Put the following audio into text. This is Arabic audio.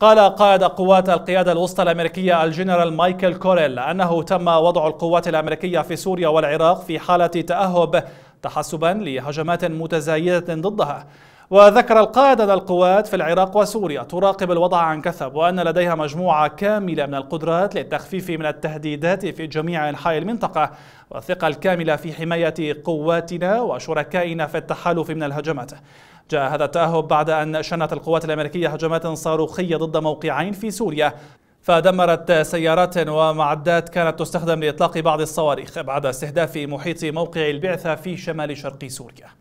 قال قائد قوات القيادة الوسطى الأمريكية الجنرال مايكل كوريل أنه تم وضع القوات الأمريكية في سوريا والعراق في حالة تأهب تحسبا لهجمات متزايدة ضدها وذكر القائد أن القوات في العراق وسوريا تراقب الوضع عن كثب وأن لديها مجموعة كاملة من القدرات للتخفيف من التهديدات في جميع أنحاء المنطقة والثقة الكاملة في حماية قواتنا وشركائنا في التحالف من الهجمات جاء هذا التأهب بعد أن شنت القوات الأمريكية هجمات صاروخية ضد موقعين في سوريا فدمرت سيارات ومعدات كانت تستخدم لإطلاق بعض الصواريخ بعد استهداف محيط موقع البعثة في شمال شرق سوريا